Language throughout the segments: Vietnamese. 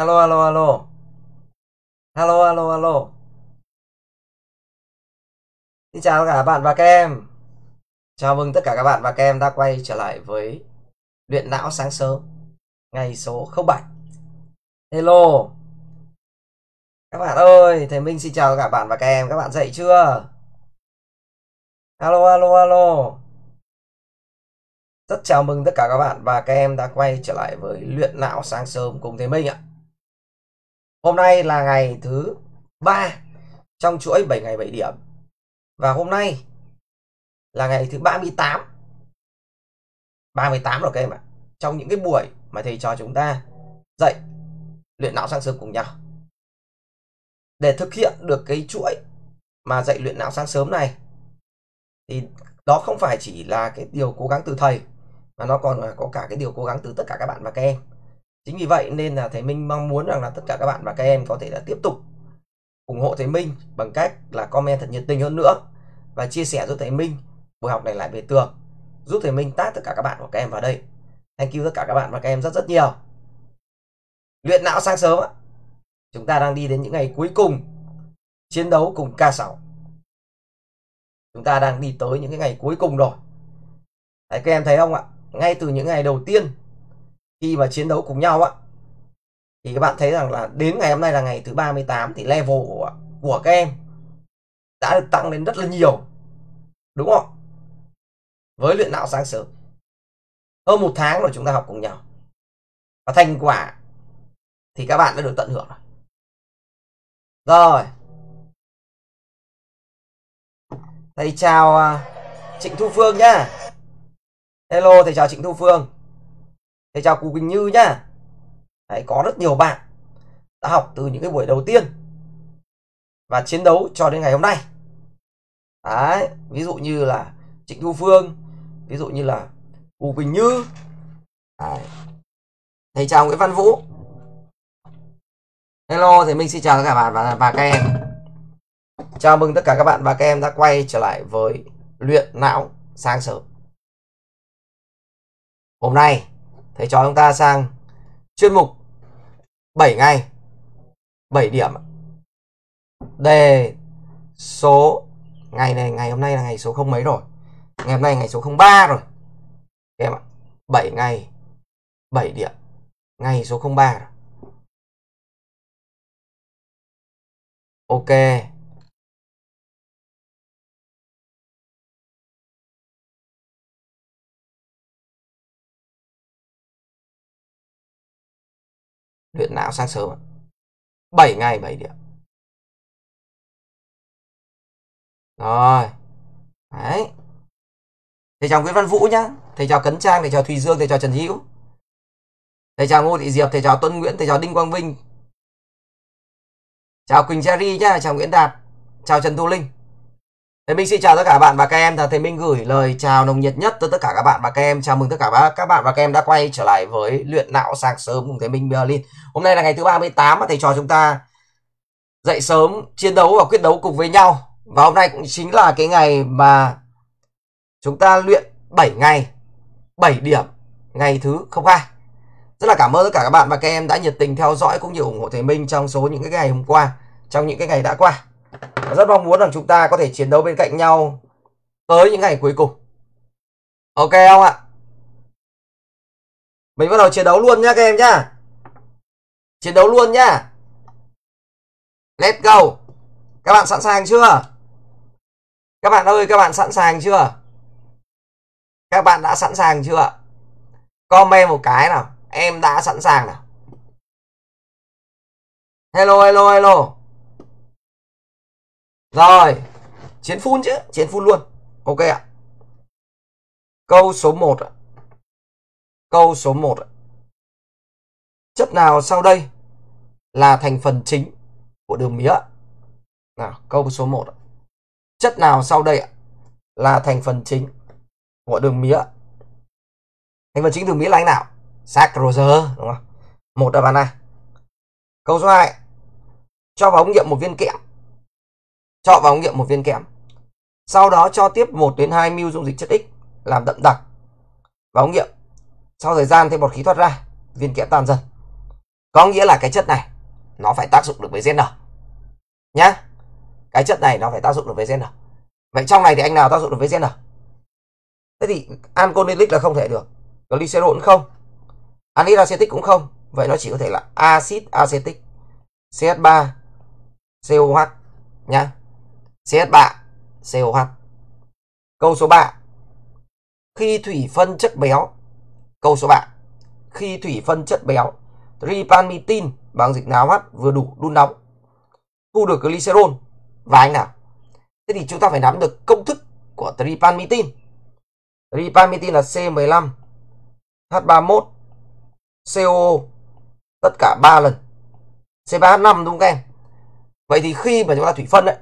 alo alo alo alo alo alo xin chào cả bạn và các em chào mừng tất cả các bạn và các em đã quay trở lại với luyện não sáng sớm ngày số 07 hello các bạn ơi thầy minh xin chào cả bạn và các em các bạn dậy chưa alo alo alo rất chào mừng tất cả các bạn và các em đã quay trở lại với luyện não sáng sớm cùng thầy Minh ạ. Hôm nay là ngày thứ 3 trong chuỗi 7 ngày 7 điểm. Và hôm nay là ngày thứ 38. 38 rồi các em ạ. Trong những cái buổi mà thầy cho chúng ta dạy luyện não sáng sớm cùng nhau. Để thực hiện được cái chuỗi mà dạy luyện não sáng sớm này thì đó không phải chỉ là cái điều cố gắng từ thầy mà nó còn là có cả cái điều cố gắng từ tất cả các bạn và các em chính vì vậy nên là thầy minh mong muốn rằng là tất cả các bạn và các em có thể là tiếp tục ủng hộ thầy minh bằng cách là comment thật nhiệt tình hơn nữa và chia sẻ giúp thầy minh buổi học này lại về tường giúp thầy minh tác tất cả các bạn và các em vào đây thank you tất cả các bạn và các em rất rất nhiều luyện não sáng sớm chúng ta đang đi đến những ngày cuối cùng chiến đấu cùng ca 6 chúng ta đang đi tới những cái ngày cuối cùng rồi Đấy, các em thấy không ạ ngay từ những ngày đầu tiên khi mà chiến đấu cùng nhau ạ thì các bạn thấy rằng là đến ngày hôm nay là ngày thứ 38 thì level của, của các em đã được tăng lên rất là nhiều đúng không với luyện não sáng sớm hơn một tháng rồi chúng ta học cùng nhau và thành quả thì các bạn đã được tận hưởng rồi rồi thầy chào à, Trịnh Thu Phương nhá hello thầy chào Trịnh Thu Phương thầy chào cú Quỳnh Như nhá Đấy, có rất nhiều bạn đã học từ những cái buổi đầu tiên và chiến đấu cho đến ngày hôm nay Đấy, ví dụ như là Trịnh Thu Phương ví dụ như là Cù Quỳnh Như Đấy. thầy chào Nguyễn Văn Vũ Hello, thì mình xin chào tất cả bạn và, và các em Chào mừng tất cả các bạn và các em đã quay trở lại với luyện não sáng sớm Hôm nay thầy cho chúng ta sang chuyên mục 7 ngày 7 điểm đề số ngày này ngày hôm nay là ngày số không mấy rồi ngày hôm nay ngày số 03 rồi em ạ 7 ngày 7 điểm ngày số 03 rồi ok luyện não sáng sớm 7 ngày 7 điểm rồi đấy thầy chào Nguyễn Văn Vũ nhá thầy chào Cấn Trang thầy chào Thùy Dương thầy chào Trần Hữu thầy chào Ngô Thị Diệp thầy chào Tuấn Nguyễn thầy chào Đinh Quang Vinh chào Quỳnh Cherry nhá chào Nguyễn Đạt chào Trần Thu Linh Thế Minh xin chào tất cả bạn và các em. Thầy Minh gửi lời chào nồng nhiệt nhất tới tất cả các bạn và các em. Chào mừng tất cả các, các bạn và các em đã quay trở lại với luyện não sáng sớm cùng Thầy Minh Berlin. Hôm nay là ngày thứ 38 mà thầy trò chúng ta dậy sớm, chiến đấu và quyết đấu cùng với nhau. Và hôm nay cũng chính là cái ngày mà chúng ta luyện 7 ngày, 7 điểm, ngày thứ 02. Rất là cảm ơn tất cả các bạn và các em đã nhiệt tình theo dõi cũng như ủng hộ Thầy Minh trong số những cái ngày hôm qua, trong những cái ngày đã qua rất mong muốn rằng chúng ta có thể chiến đấu bên cạnh nhau tới những ngày cuối cùng ok không ạ mình bắt đầu chiến đấu luôn nhá các em nhá chiến đấu luôn nhá let's go các bạn sẵn sàng chưa các bạn ơi các bạn sẵn sàng chưa các bạn đã sẵn sàng chưa comment một cái nào em đã sẵn sàng nào hello hello hello rồi, chiến phun chứ, chiến phun luôn. Ok ạ. Câu số 1 ạ. Câu số 1 ạ. Chất nào sau đây là thành phần chính của đường mía ạ? Nào, câu số 1 ạ. Chất nào sau đây ạ là thành phần chính của đường mía? Thành phần chính đường mía là anh nào? Saccharose đúng không? Một đáp án này. Câu số 2. Cho vào ống nghiệm một viên kẹo chọn vào ống nghiệm một viên kẽm sau đó cho tiếp 1 đến 2 ml dung dịch chất X làm đậm đặc vào ống nghiệm sau thời gian thì bọt khí thoát ra viên kẽm tan dần có nghĩa là cái chất này nó phải tác dụng được với gen nhá cái chất này nó phải tác dụng được với gen vậy trong này thì anh nào tác dụng được với gen thế thì anconilic là không thể được glycerol cũng không anhydr acetic cũng không vậy nó chỉ có thể là axit acetic CH3 COH nhá CH3, COH. Câu số 3. Khi thủy phân chất béo. Câu số 3. Khi thủy phân chất béo, tripanmitin bằng dịch nào H vừa đủ đun nóng thu được glycerol và anh nào. Thế thì chúng ta phải nắm được công thức của tripanmitin. Tripanmitin là C15 H31 CO tất cả 3 lần C3H5 đúng không các em? Vậy thì khi mà chúng ta thủy phân đấy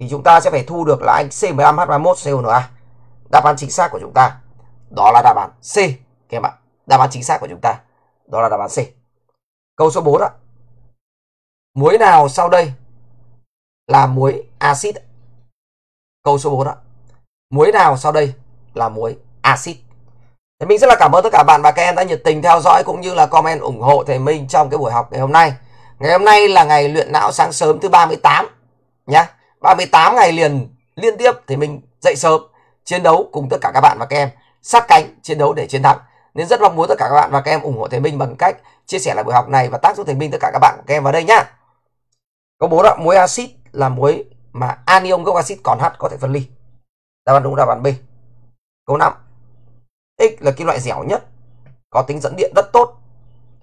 thì chúng ta sẽ phải thu được là anh C15H31CONA. Đáp án chính xác của chúng ta đó là đáp án C các em ạ. Đáp án chính xác của chúng ta đó là đáp án C. Câu số 4 ạ. Muối nào sau đây là muối axit? Câu số 4 ạ. Muối nào sau đây là muối axit? Thế mình rất là cảm ơn tất cả bạn và các em đã nhiệt tình theo dõi cũng như là comment ủng hộ thầy Minh trong cái buổi học ngày hôm nay. Ngày hôm nay là ngày luyện não sáng sớm thứ 38 nhá. 38 ngày liền liên tiếp thì mình dậy sớm chiến đấu cùng tất cả các bạn và các em sát cánh chiến đấu để chiến thắng nên rất mong muốn tất cả các bạn và các em ủng hộ thầy minh bằng cách chia sẻ lại buổi học này và tác giúp thầy minh tất cả các bạn và các em vào đây nhá có bốn đó muối axit là muối mà anion gốc axit còn h có thể phân ly đáp án đúng đáp án b câu 5 x là kim loại dẻo nhất có tính dẫn điện rất tốt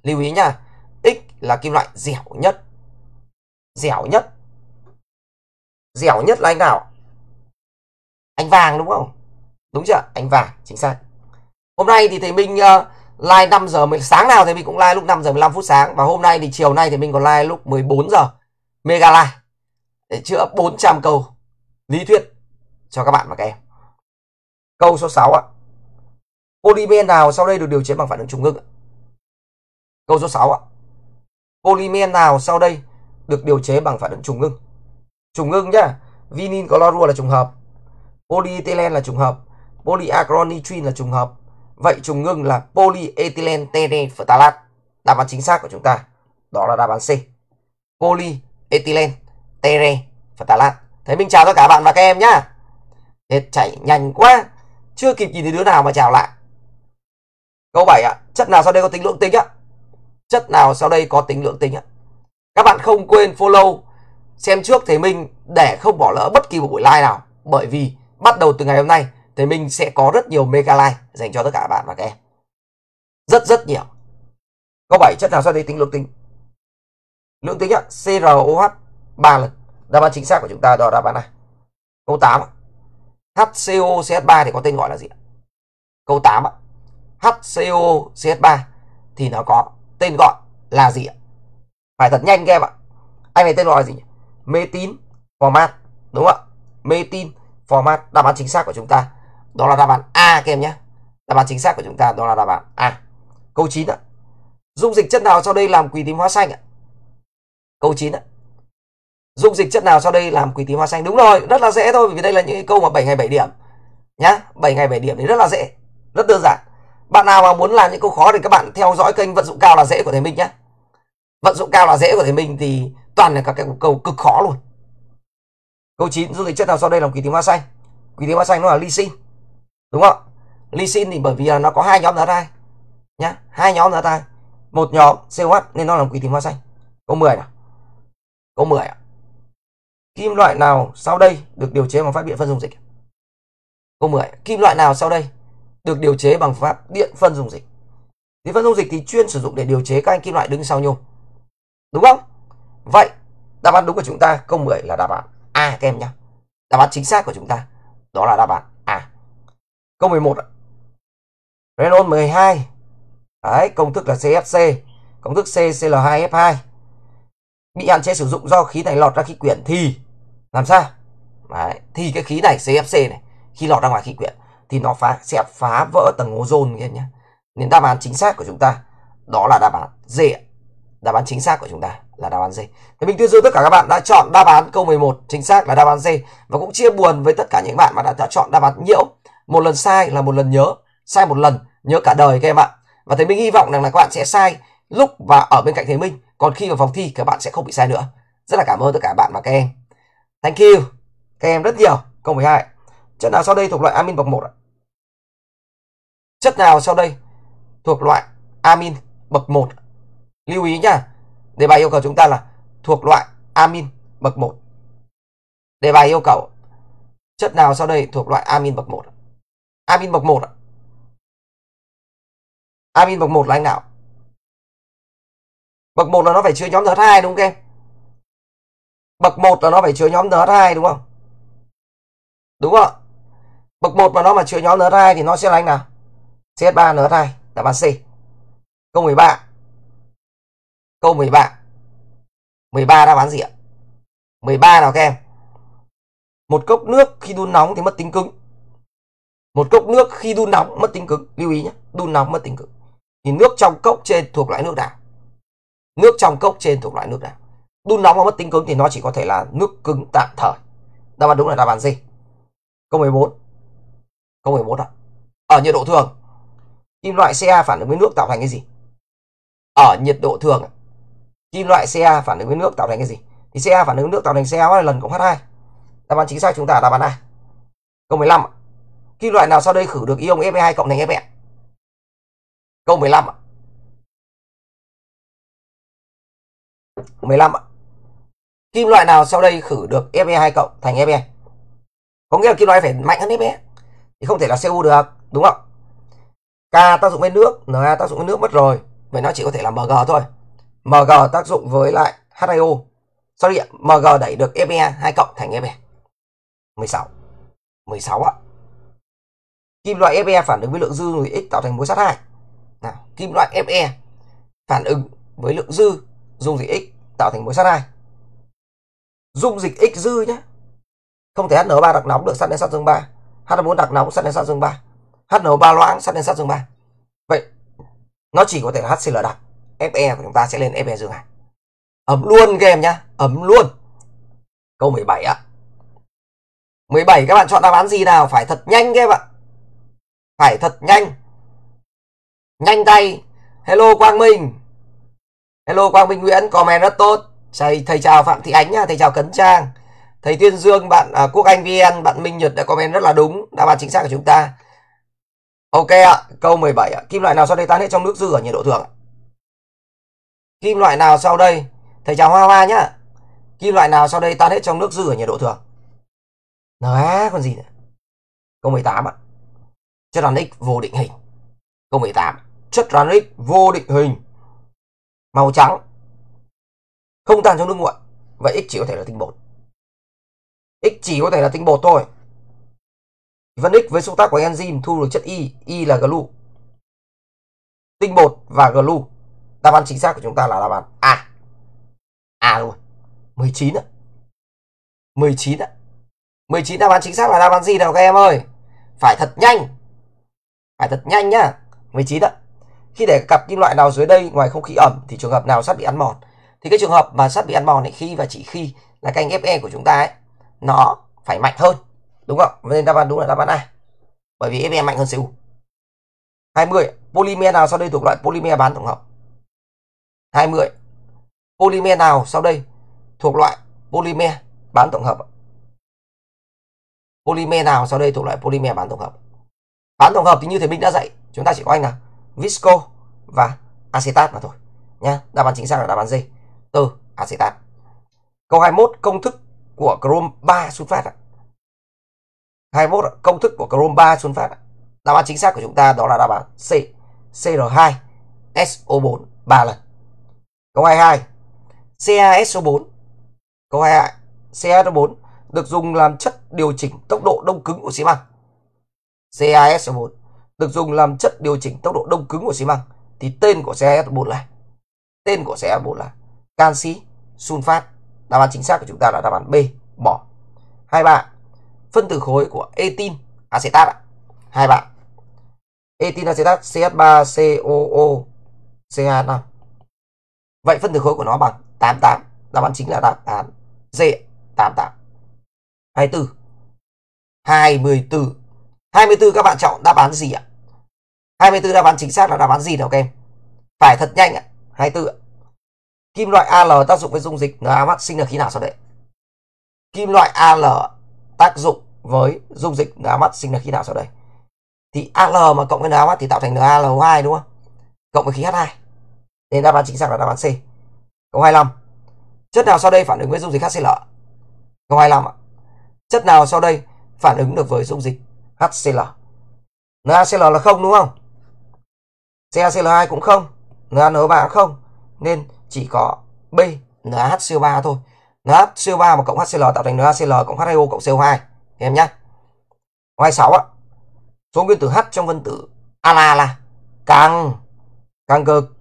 lưu ý nha x là kim loại dẻo nhất dẻo nhất dẻo nhất là anh nào anh vàng đúng không đúng chưa anh vàng chính xác hôm nay thì thầy minh uh, live 5 giờ sáng nào thì mình cũng live lúc 5 giờ 15 phút sáng và hôm nay thì chiều nay thì mình còn live lúc 14 giờ mega live để chữa 400 câu lý thuyết cho các bạn và các em câu số 6 ạ polymer nào sau đây được điều chế bằng phản ứng trùng ngưng câu số 6 ạ polymer nào sau đây được điều chế bằng phản ứng trùng ngưng trùng ngưng nhá vinin clorua là trùng hợp polyethylene là trùng hợp polyacronitrin là trùng hợp vậy trùng ngưng là polyethylene terephthalat đáp án chính xác của chúng ta đó là đáp án C polyethylene terephthalat thế mình chào tất cả bạn và các em nhá thế chạy nhanh quá chưa kịp nhìn thấy đứa nào mà chào lại câu 7 ạ à, chất nào sau đây có tính lượng tính ạ chất nào sau đây có tính lượng tính ạ các bạn không quên follow Xem trước Thế Minh để không bỏ lỡ bất kỳ một buổi live nào bởi vì bắt đầu từ ngày hôm nay Thế Minh sẽ có rất nhiều mega live dành cho tất cả các bạn và các em. Rất rất nhiều. Câu 7 chất nào sau đây tính lượng tính. Lượng tính ạ, CROH 3 lần. Đáp án chính xác của chúng ta đó đáp án này. Câu 8 HCOCH3 thì có tên gọi là gì ạ? Câu 8 ạ. HCOCH3 thì nó có tên gọi là gì ạ? Phải thật nhanh các em ạ. Anh này tên gọi là gì nhỉ? mê tín format đúng không ạ mê tín format đáp án chính xác của chúng ta đó là đáp án A các em nhé đáp án chính xác của chúng ta đó là đáp án A câu 9 ạ dung dịch chất nào sau đây làm quỳ tím hóa xanh ạ câu 9 ạ dung dịch chất nào sau đây làm quỳ tím hóa xanh đúng rồi rất là dễ thôi vì đây là những câu mà 7 ngày 7 điểm nhá 7 ngày 7 điểm thì rất là dễ rất đơn giản bạn nào mà muốn làm những câu khó thì các bạn theo dõi kênh vận dụng cao là dễ của thầy Minh nhé vận dụng cao là dễ của thầy Minh thì toàn là các cái câu cực khó luôn câu 9 dung dịch chất nào sau đây là quý tính hoa xanh quý tính hoa xanh nó là lysine đúng không lysine thì bởi vì là nó có hai nhóm giá thai nhá hai nhóm giá thai một nhóm COH nên nó là quý tính hoa xanh câu 10 nào câu 10 ạ kim loại nào sau đây được điều chế bằng pháp điện phân dung dịch câu 10 kim loại nào sau đây được điều chế bằng pháp điện phân dung dịch điện phân dung dịch thì chuyên sử dụng để điều chế các anh kim loại đứng sau nhôm đúng không Vậy, đáp án đúng của chúng ta câu 10 là đáp án A các em nhé. Đáp án chính xác của chúng ta đó là đáp án A. Câu 11 Renault 12. Đấy, công thức là CFC, công thức CCl2F2. Bị hạn chế sử dụng do khí này lọt ra khí quyển thì làm sao? Đấy, thì cái khí này CFC này khi lọt ra ngoài khí quyển thì nó phá sẽ phá vỡ tầng ozone các em nhé. Nên đáp án chính xác của chúng ta đó là đáp án D. Đáp án chính xác của chúng ta là đáp án D. Thế mình tuyên dương tất cả các bạn đã chọn đáp án câu 11 chính xác là đáp án D và cũng chia buồn với tất cả những bạn mà đã, đã chọn đáp án nhiễu. Một lần sai là một lần nhớ, sai một lần nhớ cả đời các em ạ. Và Thế Minh hy vọng rằng là các bạn sẽ sai lúc và ở bên cạnh Thế Minh, còn khi vào phòng thi các bạn sẽ không bị sai nữa. Rất là cảm ơn tất cả bạn và các em. Thank you. Các em rất nhiều. Câu 12. Chất nào sau đây thuộc loại amin bậc 1 ạ? Chất nào sau đây thuộc loại amin bậc 1? Lưu ý nha Đề bài yêu cầu chúng ta là thuộc loại amin bậc 1. Đề bài yêu cầu chất nào sau đây thuộc loại amin bậc 1? Amin bậc 1 Amin bậc 1 là anh nào? Bậc 1 là nó phải chứa nhóm NH2 đúng không em? Bậc 1 là nó phải chứa nhóm NH2 đúng không? Đúng không ạ? Bậc 1 mà nó mà chứa nhóm NH2 thì nó sẽ là anh nào? CH3 NH2 là bạn C. Câu 13 Câu 13. 13 đáp án gì ạ? 13 nào các em? Một cốc nước khi đun nóng thì mất tính cứng. Một cốc nước khi đun nóng mất tính cứng, lưu ý nhé, đun nóng mất tính cứng. Thì nước trong cốc trên thuộc loại nước nào? Nước trong cốc trên thuộc loại nước nào? Đun nóng mà mất tính cứng thì nó chỉ có thể là nước cứng tạm thời. Đáp án đúng là đáp án gì? Câu 14. Câu 14 ạ. Ở nhiệt độ thường, kim loại Ca phản ứng với nước tạo thành cái gì? Ở nhiệt độ thường kim loại CA phản ứng với nước tạo thành cái gì thì CA phản ứng nước tạo thành CA lần cộng H2 đáp án chính xác chúng ta đáp án A câu 15 kim loại nào sau đây khử được ion Fe2 cộng thành Fe câu 15 15 kim loại nào sau đây khử được Fe2 cộng thành Fe có nghĩa là kim loại phải mạnh hơn Fe thì không thể là Cu được đúng không K tác dụng với nước Na tác dụng với nước mất rồi vậy nó chỉ có thể là Mg thôi MG tác dụng với lại H2O. Sorry ạ, MG đẩy được Fe 2 cộng thành Fe. 16. 16 ạ. Kim loại Fe phản ứng với lượng dư với X tạo thành mối sắt 2. Nào, kim loại Fe phản ứng với lượng dư dung dịch X tạo thành mối sắt 2. Dung dịch X dư nhé. Không thể HNO3 đặc nóng được sắt đến sắt dương 3. H4 đặc nóng sắt đến sắt dương 3. HNO3 loãng sắt đến sắt dương 3. Vậy nó chỉ có thể là HCl đặc FE của chúng ta sẽ lên FE dương này ấm luôn các nhá ấm luôn câu 17 ạ 17 các bạn chọn đáp án gì nào phải thật nhanh các bạn phải thật nhanh nhanh tay hello Quang Minh hello Quang Minh Nguyễn comment rất tốt thầy, thầy chào Phạm Thị Ánh nhá thầy chào Cấn Trang thầy Tuyên Dương bạn à, Quốc Anh VN bạn Minh Nhật đã comment rất là đúng đáp án chính xác của chúng ta ok ạ câu 17 ạ kim loại nào sau đây tan hết trong nước dư ở nhiệt độ thường ạ kim loại nào sau đây thầy chào hoa hoa nhá kim loại nào sau đây tan hết trong nước dư ở nhiệt độ thường nó còn gì nữa câu 18 ạ chất rắn X vô định hình câu 18 chất rắn X vô định hình màu trắng không tan trong nước nguội vậy x chỉ có thể là tinh bột x chỉ có thể là tinh bột thôi Vân x với xúc tác của enzyme thu được chất y y là glu tinh bột và glu Đáp án chính xác của chúng ta là đáp án A. A luôn. 19 ạ. 19 ạ. 19 đáp án chính xác là đáp án gì nào các em ơi? Phải thật nhanh. Phải thật nhanh nhá. 19 ạ. Khi để cặp kim loại nào dưới đây ngoài không khí ẩm thì trường hợp nào sắt bị ăn mòn? Thì cái trường hợp mà sắt bị ăn mòn này khi và chỉ khi là canh Fe của chúng ta ấy nó phải mạnh hơn. Đúng không? Nên đáp án đúng là đáp án A. Bởi vì Fe mạnh hơn Cu. 20. Polymer nào sau đây thuộc loại polymer bán tổng hợp? 20. Polymer nào sau đây thuộc loại polymer bán tổng hợp? Polymer nào sau đây thuộc loại polymer bán tổng hợp? Bán tổng hợp thì như thầy Minh đã dạy, chúng ta chỉ có anh là visco và acetat mà thôi nha Đáp án chính xác là đáp án D. Từ acetat. Câu 21 công thức của chrome 3 sunfat ạ. 21 công thức của chrome 3 sunfat ạ. Đáp án chính xác của chúng ta đó là đáp án C. CR2 SO4 3 lần. Câu 22. CAS số 4. Câu 22. CAS số 4 được dùng làm chất điều chỉnh tốc độ đông cứng của xi măng. CAS số 4 được dùng làm chất điều chỉnh tốc độ đông cứng của xi măng thì tên của CAS số 4 là tên của CAS số 4 là canxi sunfat. Đáp án chính xác của chúng ta là đáp án B, bỏ. hai bạn Phân tử khối của etin acetat ạ. Hai bạn. Etin acetat CH3COO CH5 Vậy phân tử khối của nó bằng 88. Đáp án chính là đáp án D 88. 24. 24. 24 các bạn chọn đáp án gì ạ? 24 đáp án chính xác là đáp án gì nào các em? Phải thật nhanh ạ. 24 ạ. Kim loại Al tác dụng với dung dịch NaMH sinh ra khí nào sau đây? Kim loại Al tác dụng với dung dịch NaMH sinh ra khí nào sau đây? Thì Al mà cộng với Na thì tạo thành NaLO2 đúng không? Cộng với khí H2 nên đáp án chính xác là đáp án C. Câu 25. Chất nào sau đây phản ứng với dung dịch HCl? Câu 25 ạ. Chất nào sau đây phản ứng được với dung dịch HCl? NaCl là không đúng không? CaCl2 cũng không, NaNO3 cũng không. Nên chỉ có B NaHCO3 thôi. NaHCO3 mà cộng HCl tạo thành NaCl cộng H2O cộng CO2 em nhé. 26 ạ. Số nguyên tử H trong phân tử ala là càng càng cực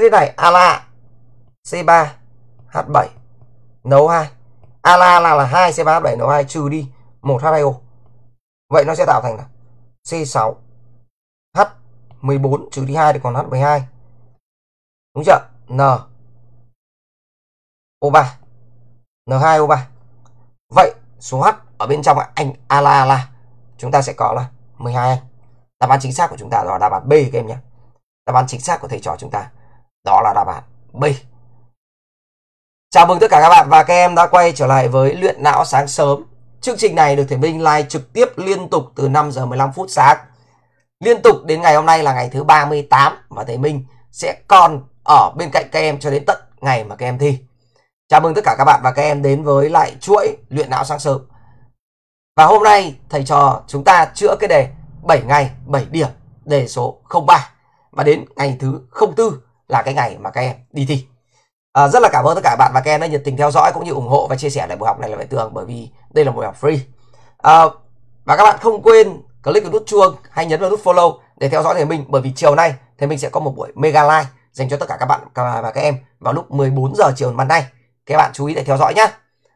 thế thế này ala c3 h7 nấu 2 ala là là hai c3 h7 nấu 2 trừ đi 1 h2o vậy nó sẽ tạo thành là c6 h14 trừ đi 2 thì còn h12 đúng chưa n o3 n2 o3 vậy số h ở bên trong anh ala ala chúng ta sẽ có là 12 anh đáp án chính xác của chúng ta là đáp án B các em nhé đáp án chính xác của thầy trò chúng ta đó là đáp án B Chào mừng tất cả các bạn và các em đã quay trở lại với luyện não sáng sớm Chương trình này được Thể Minh live trực tiếp liên tục từ 5 giờ 15 phút sáng Liên tục đến ngày hôm nay là ngày thứ 38 Và Thể Minh sẽ còn ở bên cạnh các em cho đến tận ngày mà các em thi Chào mừng tất cả các bạn và các em đến với lại chuỗi luyện não sáng sớm Và hôm nay thầy trò chúng ta chữa cái đề 7 ngày 7 điểm đề số 03 Và đến ngày thứ 04 là cái ngày mà các em đi thi à, rất là cảm ơn tất cả bạn và các em đã nhiệt tình theo dõi cũng như ủng hộ và chia sẻ lại buổi học này là vậy tường bởi vì đây là buổi học free à, và các bạn không quên click vào nút chuông hay nhấn vào nút follow để theo dõi thầy mình, bởi vì chiều nay thầy mình sẽ có một buổi mega live dành cho tất cả các bạn và các em vào lúc 14 giờ chiều ban nay. Các bạn chú ý để theo dõi nhé.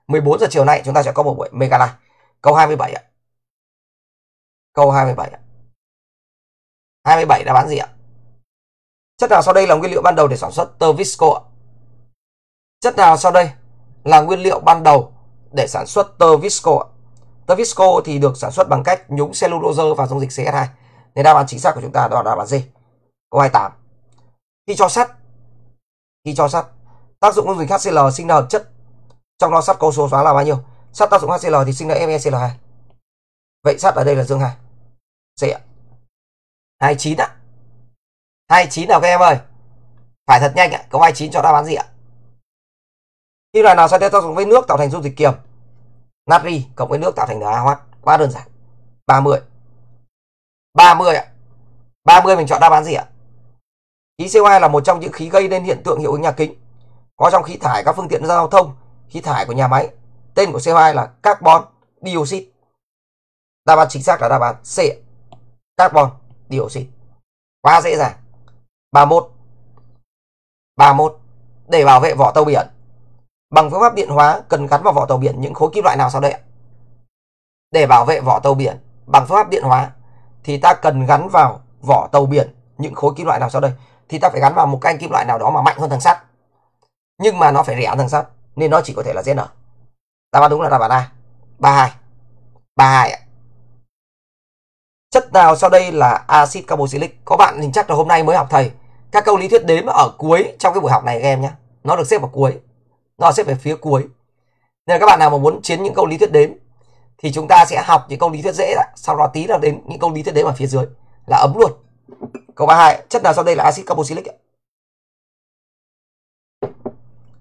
14 giờ chiều nay chúng ta sẽ có một buổi mega live. Câu 27 ạ. Câu 27 ạ. 27 đáp án gì ạ? Chất nào sau đây là nguyên liệu ban đầu để sản xuất tơ visco ạ? Chất nào sau đây là nguyên liệu ban đầu để sản xuất tơ visco ạ? Tơ visco thì được sản xuất bằng cách nhúng cellulose vào dung dịch CS2. Nên đáp án chính xác của chúng ta đó là đáp án gì? Câu 28. Khi cho sắt khi cho sắt tác dụng dung dịch HCl sinh ra hợp chất trong đó sắt có số hóa là bao nhiêu? Sắt tác dụng HCl thì sinh ra FeCl2. E Vậy sắt ở đây là dương 2. C ạ. 29 ạ. 29 nào các em ơi phải thật nhanh ạ à. câu 29 chọn đáp án gì ạ kim loại nào sẽ đây tác với nước tạo thành dung dịch kiềm natri cộng với nước tạo thành NaOH quá đơn giản 30 30 ạ 30 mình chọn đáp án gì ạ khí CO2 là một trong những khí gây nên hiện tượng hiệu ứng nhà kính có trong khí thải các phương tiện giao thông khí thải của nhà máy tên của CO2 là carbon dioxide đáp án chính xác là đáp án C carbon dioxide quá dễ dàng 31 31 để bảo vệ vỏ tàu biển. Bằng phương pháp điện hóa cần gắn vào vỏ tàu biển những khối kim loại nào sau đây ạ? Để bảo vệ vỏ tàu biển bằng phương pháp điện hóa thì ta cần gắn vào vỏ tàu biển những khối kim loại nào sau đây thì ta phải gắn vào một cái kim loại nào đó mà mạnh hơn thằng sắt. Nhưng mà nó phải rẻ hơn thằng sắt nên nó chỉ có thể là ZN. Đáp án đúng là đáp án A. 32. 32 ạ. Chất nào sau đây là axit carboxylic? Có bạn hình chắc là hôm nay mới học thầy các câu lý thuyết đếm ở cuối trong cái buổi học này các em nhé nó được xếp vào cuối nó xếp về phía cuối nên là các bạn nào mà muốn chiến những câu lý thuyết đếm thì chúng ta sẽ học những câu lý thuyết dễ đã. sau đó tí là đến những câu lý thuyết đếm ở phía dưới là ấm luôn câu hai chất nào sau đây là axit carboxylic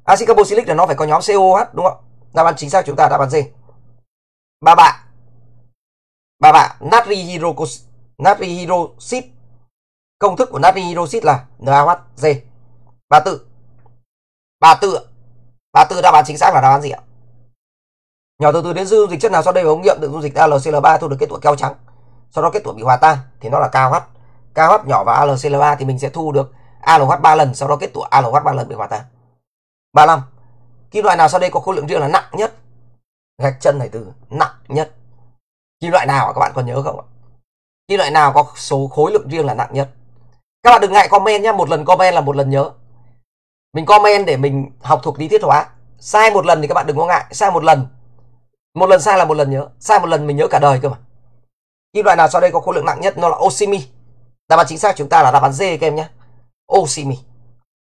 axit carboxylic là nó phải có nhóm COH đúng không đáp án chính xác chúng ta đáp án gì ba bạn ba bạn natri hydroxit Công thức của natri hydroxit là NaOH Ba tự. Ba tự. Ba tự đáp án chính xác là đáp án gì ạ? Nhỏ từ từ đến dư dung dịch chất nào sau đây ống nghiệm được dung dịch AlCl3 thu được kết tủa keo trắng. Sau đó kết tủa bị hòa tan thì nó là KH. KH nhỏ và AlCl3 thì mình sẽ thu được ALH 3 lần, sau đó kết tủa ALH 3 lần bị hòa tan. 35. Kim loại nào sau đây có khối lượng riêng là nặng nhất? Gạch chân này từ nặng nhất. Kim loại nào các bạn còn nhớ không ạ? Kim loại nào có số khối lượng riêng là nặng nhất? các bạn đừng ngại comment nhá một lần comment là một lần nhớ mình comment để mình học thuộc lý thuyết hóa sai một lần thì các bạn đừng có ngại sai một lần một lần sai là một lần nhớ sai một lần mình nhớ cả đời cơ mà kim loại nào sau đây có khối lượng nặng nhất nó là oximi đáp án chính xác chúng ta là đáp án D các em nhé oximi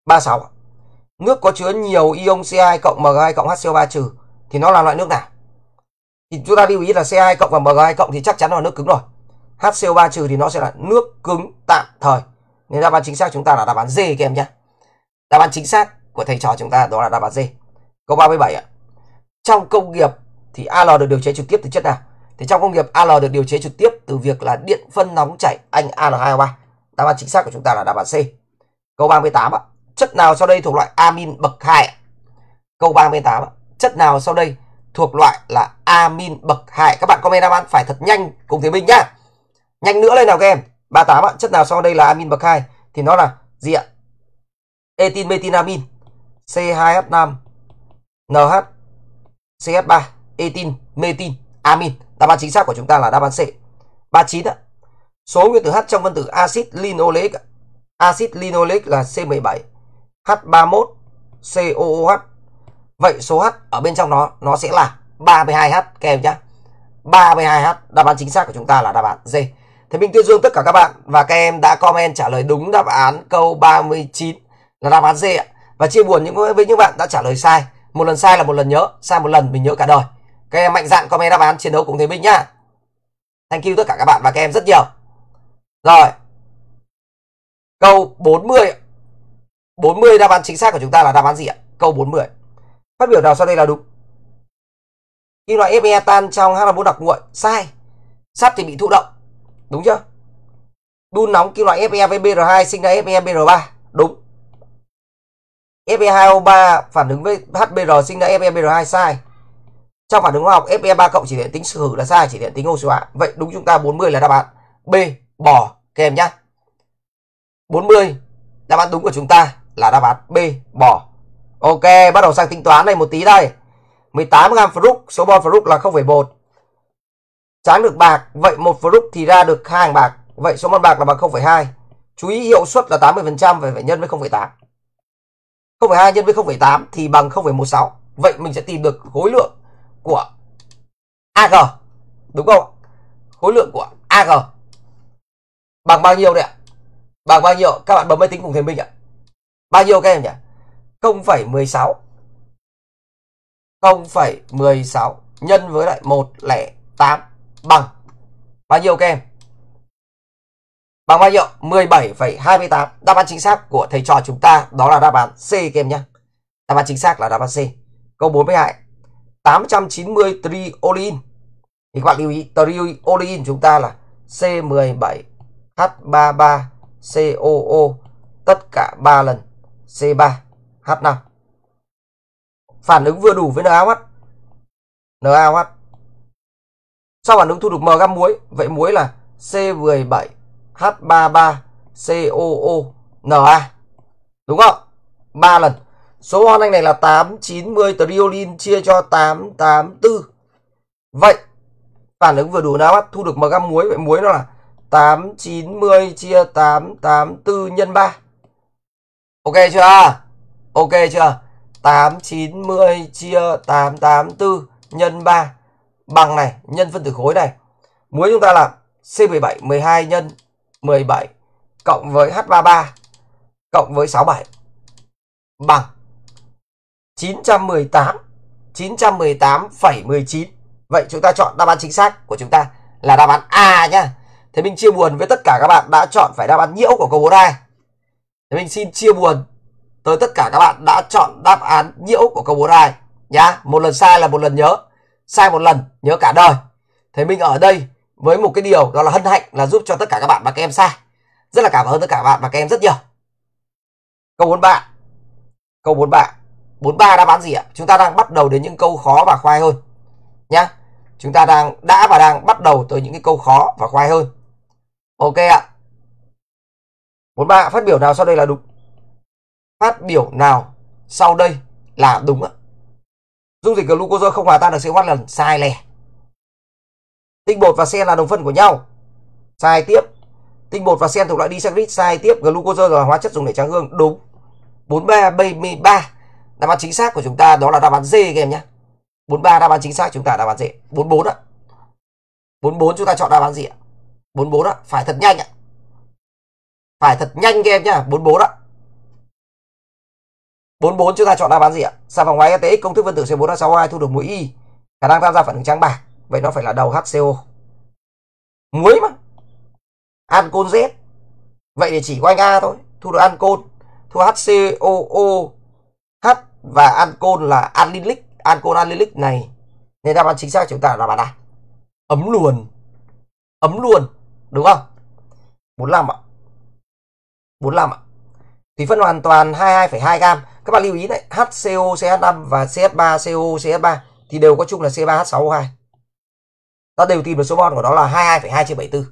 36 nước có chứa nhiều ion C2 cộng Mg2 cộng HCO3 trừ thì nó là loại nước nào thì chúng ta lưu ý là C2 cộng và Mg2 cộng thì chắc chắn là nước cứng rồi HCO3 trừ thì nó sẽ là nước cứng tạm thời nên đáp án chính xác chúng ta là đáp án D các em nhé. Đáp án chính xác của thầy trò chúng ta đó là đáp án D. Câu 37 ạ. Trong công nghiệp thì Al được điều chế trực tiếp từ chất nào? Thì trong công nghiệp Al được điều chế trực tiếp từ việc là điện phân nóng chảy anh Al2O3. Đáp án chính xác của chúng ta là đáp án C. Câu 38 ạ. Chất nào sau đây thuộc loại amin bậc 2? Câu 38 ạ. Chất nào sau đây thuộc loại là amin bậc 2? Các bạn comment đáp án phải thật nhanh cùng thầy Minh nhá. Nhanh nữa lên nào các em. 38 ạ, chất nào sau đây là amin bậc 2 thì nó là gì ạ? Etin metinamin C2H5 NH CH3 etin metin amin. Đáp án chính xác của chúng ta là đáp án C. 39 ạ. Số nguyên tử H trong phân tử axit linoleic axit linoleic là C17 H31 COOH. Vậy số H ở bên trong nó nó sẽ là 32H các em nhé 32H đáp án chính xác của chúng ta là đáp án D Thế mình tuyên dương tất cả các bạn và các em đã comment trả lời đúng đáp án câu 39 là đáp án D ạ. Và chia buồn những với những bạn đã trả lời sai. Một lần sai là một lần nhớ, sai một lần mình nhớ cả đời. Các em mạnh dạn comment đáp án chiến đấu cùng thế Minh nhá. Thank you tất cả các bạn và các em rất nhiều. Rồi. Câu 40. 40 đáp án chính xác của chúng ta là đáp án gì ạ? Câu 40. Phát biểu nào sau đây là đúng? Kim loại Fe tan trong H2O đặc nguội. Sai. Sắt thì bị thụ động, Đúng chưa? Đun nóng kim loại Fe với BR2 sinh ra febr 3 Đúng. Fe2O3 phản ứng với HBr sinh ra febr 2 sai. Trong phản ứng hóa học Fe3 cộng chỉ điện tính sự là sai, chỉ điện tính oxy hóa. Vậy đúng chúng ta 40 là đáp án B, bỏ kèm nhá. 40 đáp án đúng của chúng ta là đáp án B, bỏ. Ok, bắt đầu sang tính toán này một tí đây. 18 gram fruct, số mol fruct là 0,1. Sáng được bạc, vậy một group thì ra được hai hàng bạc. Vậy số mặt bạc là bằng 0,2. Chú ý hiệu suất là 80% và phải nhân với 0,8. 0,2 nhân với 0,8 thì bằng 0,16. Vậy mình sẽ tìm được khối lượng của AG. Đúng không? Khối lượng của AG bằng bao nhiêu đấy ạ? Bằng bao nhiêu? Các bạn bấm máy tính cùng thầy mình ạ. Bao nhiêu các em nhỉ? 0,16 0,16 nhân với lại 108 bằng bao nhiêu các em? Bằng bao nhiêu? 17,28. Đáp án chính xác của thầy trò chúng ta đó là đáp án C các em nhé. Đáp án chính xác là đáp án C. Câu 42. 890 triolein. Thì các bạn lưu ý triolein chúng ta là C17H33COO tất cả 3 lần C3H5. Phản ứng vừa đủ với NaOH. NaOH sau phản ứng thu được M gam muối, vậy muối là C17H33COONa. Đúng không? 3 lần. Số hon anh này là 890 triolin chia cho 884. Vậy phản ứng vừa đủ nào bắt thu được M gam muối, vậy muối nó là 890 chia 884 nhân 3. Ok chưa? Ok chưa? 890 chia 884 nhân 3 bằng này nhân phân tử khối này muốn chúng ta làm C17 12 nhân 17 cộng với H33 cộng với 67 bằng 918 918,19 Vậy chúng ta chọn đáp án chính xác của chúng ta là đáp án A nhá Thế mình chia buồn với tất cả các bạn đã chọn phải đáp án nhiễu của câu 42 Thế mình xin chia buồn tới tất cả các bạn đã chọn đáp án nhiễu của câu 42 nhá Một lần sai là một lần nhớ sai một lần nhớ cả đời thế mình ở đây với một cái điều đó là hân hạnh là giúp cho tất cả các bạn và các em sai rất là cảm ơn tất cả các bạn và các em rất nhiều câu bốn 43 câu bốn bốn ba đáp án gì ạ chúng ta đang bắt đầu đến những câu khó và khoai hơn nhá chúng ta đang đã và đang bắt đầu tới những cái câu khó và khoai hơn ok ạ Bốn ba phát biểu nào sau đây là đúng phát biểu nào sau đây là đúng ạ dung dịch glucose không hòa tan được CO lần sai lè. tinh bột và sen là đồng phân của nhau sai tiếp tinh bột và sen thuộc loại disaccharide sai tiếp glucose là hóa chất dùng để tráng gương đúng 4373 đáp án chính xác của chúng ta đó là đáp án D các em nhé 43 đáp án chính xác chúng ta đáp án D 44 ạ 44 chúng ta chọn đáp án gì ạ 44 ạ phải thật nhanh ạ phải thật nhanh các em nhá 44 ạ 44 chúng ta chọn đáp án gì ạ? Xà phòng máy ATX công thức phân tử C4H62 thu được muối Y. Khả năng tham gia phản ứng trắng bạc. Vậy nó phải là đầu HCO. Muối mà. Ancol Z. Vậy thì chỉ quanh A thôi. Thu được ancol. Thu HCOO H và ancol là allylic. Ancol allylic này. Nên đáp án chính xác chúng ta là đáp án A. Ấm luồn. Ấm luồn. Đúng không? 45 ạ. 45 ạ. Thủy phân hoàn toàn 22,2 gam các bạn lưu ý đấy HCO CH5 và CH3 CO CH3 thì đều có chung là C3H6O2 ta đều tìm được số mol của nó là 22,2 chia 74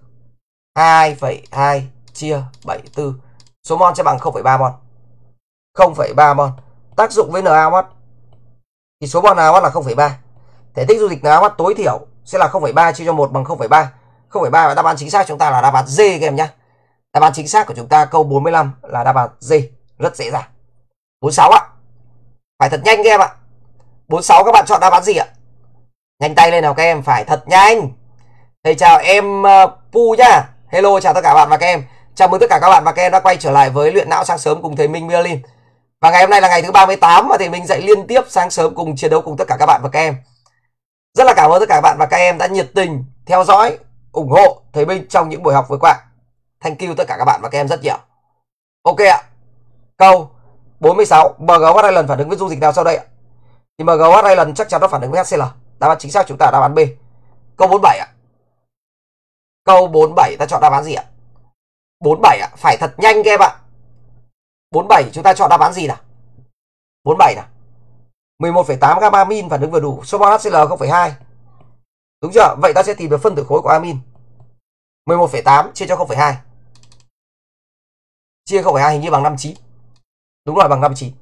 2,2 chia 74 số mol sẽ bằng 0,3 mol 0,3 mol tác dụng với NaOH thì số mol NaOH là 0,3 thể tích dung dịch NaOH tối thiểu sẽ là 0,3 chia cho 1 bằng 0,3 0,3 và đáp án chính xác chúng ta là đáp án D các em nhé đáp án chính xác của chúng ta câu 45 là đáp án D rất dễ dàng 46 ạ. Phải thật nhanh các em ạ. 46 các bạn chọn đáp án gì ạ? Nhanh tay lên nào các em, phải thật nhanh. Thầy chào em uh, Pu nhá. Hello chào tất cả các bạn và các em. Chào mừng tất cả các bạn và các em đã quay trở lại với luyện não sáng sớm cùng thầy Minh Merlin. Và ngày hôm nay là ngày thứ 38 mà thầy Minh dạy liên tiếp sáng sớm cùng chiến đấu cùng tất cả các bạn và các em. Rất là cảm ơn tất cả các bạn và các em đã nhiệt tình theo dõi, ủng hộ thầy Minh trong những buổi học vừa qua. Thank you tất cả các bạn và các em rất nhiều. Ok ạ. Câu 46 MGH Island phản ứng với dung dịch nào sau đây ạ? Thì MGH Island chắc chắn nó phản ứng với HCl. Đáp án chính xác chúng ta đáp án B. Câu 47 ạ. Câu 47 ta chọn đáp án gì ạ? 47 ạ, phải thật nhanh các em ạ. 47 chúng ta chọn đáp án gì nào? 47 nào. 11,8 gam amin phản ứng vừa đủ, số mol HCl 0,2. Đúng chưa? Vậy ta sẽ tìm được phân tử khối của amin. 11,8 chia cho 0,2. Chia 0,2 hình như bằng 59. Đúng rồi bằng 59.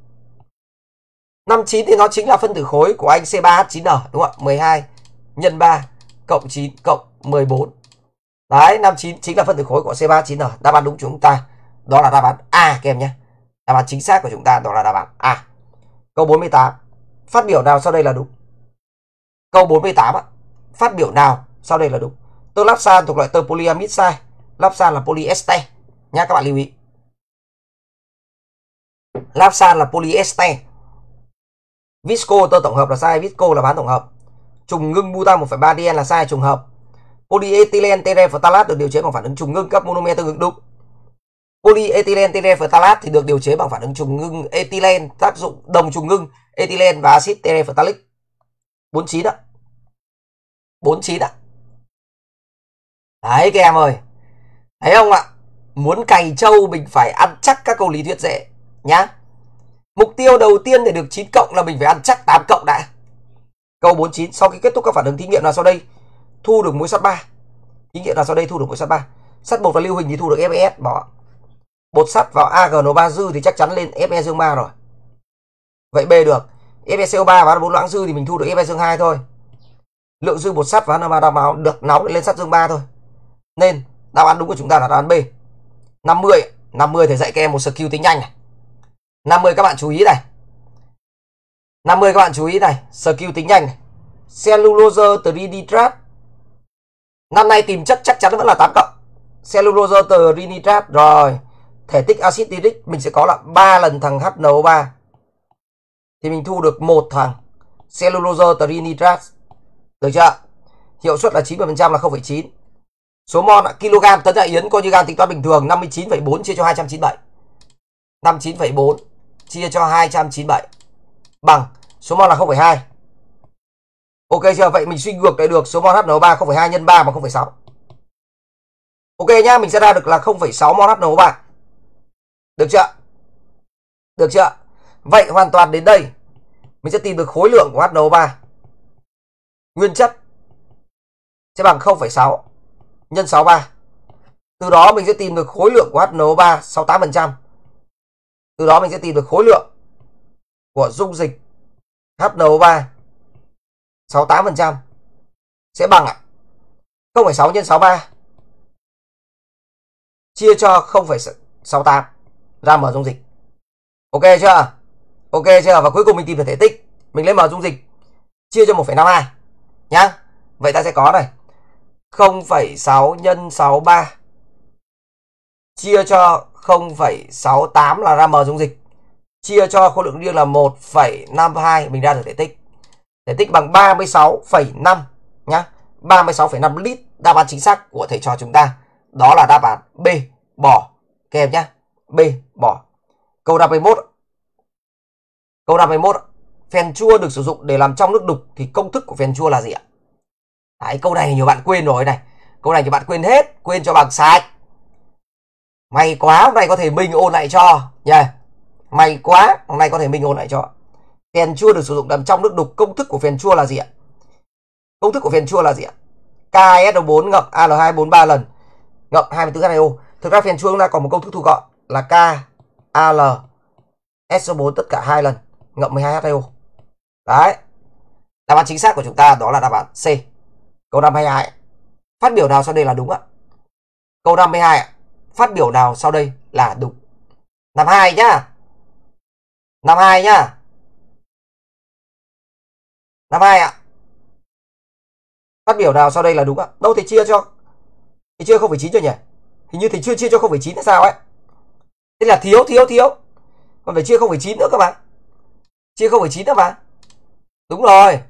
59 thì nó chính là phân tử khối của anh C3H9N đúng không ạ? 12 nhân 3 cộng 9 cộng 14. Đấy, 59 chính là phân tử khối của C3H9N. Đáp án đúng chúng ta đó là đáp án A các em nhé. Đáp án chính xác của chúng ta đó là đáp án A. Câu 48. Phát biểu nào sau đây là đúng? Câu 48 ạ. Phát biểu nào sau đây là đúng? Tơ lapsan thuộc loại tơ polyamide sai. Lapsan là polyester. Nha các bạn lưu ý. Lapsan là polyester. Visco tơ tổng hợp là sai, visco là bán tổng hợp. Trùng ngưng butan 1,3 dn là sai trùng hợp. Polyethylene terephthalate được điều chế bằng phản ứng trùng ngưng các monomer tương ứng đúng. Polyethylene terephthalate thì được điều chế bằng phản ứng trùng ngưng ethylene tác dụng đồng trùng ngưng ethylene và axit terephthalic. 49 ạ. 49 đó, Đấy các em ơi. Thấy không ạ? Muốn cày trâu mình phải ăn chắc các câu lý thuyết dễ nhá. Mục tiêu đầu tiên để được 9 cộng là mình phải ăn chắc 8 cộng đã. Câu 49 sau khi kết thúc các phản ứng thí nghiệm là sau đây thu được mối sắt 3. Thí nghiệm là sau đây thu được mối sắt 3. Sắt bột và lưu huỳnh thì thu được FES bỏ. Bột sắt vào ag nó 3 dư thì chắc chắn lên Fe dương 3 rồi. Vậy B được. FeCO3 e và bốn loãng dư thì mình thu được Fe dương 2 thôi. Lượng dư bột sắt và NO3 đào máu được nóng lên sắt dương 3 thôi. Nên đáp án đúng của chúng ta là đáp án B. 50, 50 thì dạy các em một skill tính nhanh này. 50 các bạn chú ý này 50 các bạn chú ý này skill tính nhanh này. cellulose 3D năm nay tìm chất chắc chắn vẫn là 8 cộng cellulose trinitrat rồi thể tích axit uric mình sẽ có là 3 lần thằng HNO3 thì mình thu được một thằng cellulose trinitrat được chưa hiệu suất là 90% là 0,9 số mol là kg tấn đại yến coi như gan tính toán bình thường 59,4 chia cho 297 59,4 chia cho 297 bằng số mol là 0,2. Ok chưa? Vậy mình suy ngược lại được số mol HNO3 0,2 nhân 3 bằng 0,6. Ok nhá, mình sẽ ra được là 0,6 mol HNO3. Được chưa? Được chưa? Vậy hoàn toàn đến đây mình sẽ tìm được khối lượng của HNO3 nguyên chất sẽ bằng 0,6 nhân 63. Từ đó mình sẽ tìm được khối lượng của HNO3 68% từ đó mình sẽ tìm được khối lượng của dung dịch HNO3 68% sẽ bằng 0,6 nhân 63 chia cho 0,68 ra mở dung dịch. Ok chưa? Ok chưa? Và cuối cùng mình tìm được thể tích. Mình lấy mở dung dịch chia cho 1,52 nhá. Vậy ta sẽ có này 0,6 nhân 63 chia cho 0,68 là RAM dung dịch chia cho khối lượng riêng là 1,52 mình ra được thể tích. Thể tích bằng 36,5 nhá. 36,5 lít đáp án chính xác của thầy trò chúng ta. Đó là đáp án B bỏ các em nhá. B bỏ. Câu 51. Câu 51 phèn chua được sử dụng để làm trong nước đục thì công thức của phèn chua là gì ạ? Đấy, câu này nhiều bạn quên rồi này. Câu này nhiều bạn quên hết, quên cho bằng sạch may quá hôm nay có thể mình ôn lại cho nha may quá hôm nay có thể mình ôn lại cho phèn chua được sử dụng làm trong nước đục công thức của phèn chua là gì ạ công thức của phèn chua là gì ạ KSO4 ngậm Al243 lần ngậm 24H2O thực ra phèn chua chúng ta còn một công thức thu gọn là K Al SO4 tất cả hai lần ngậm 12H2O đấy đáp án chính xác của chúng ta đó là đáp án C câu 52 phát biểu nào sau đây là đúng ạ câu 52 ạ phát biểu nào sau đây là đúng. Năm hai nhá. Năm hai nhá. Năm hai ạ. Phát biểu nào sau đây là đúng ạ? Đâu thì chia cho. Thì chia 0,9 cho nhỉ? Hình như thì chưa chia cho 0,9 hay sao ấy. Thế là thiếu thiếu thiếu. Còn phải chia 0,9 nữa các bạn. Chia 0,9 nữa mà. Đúng rồi.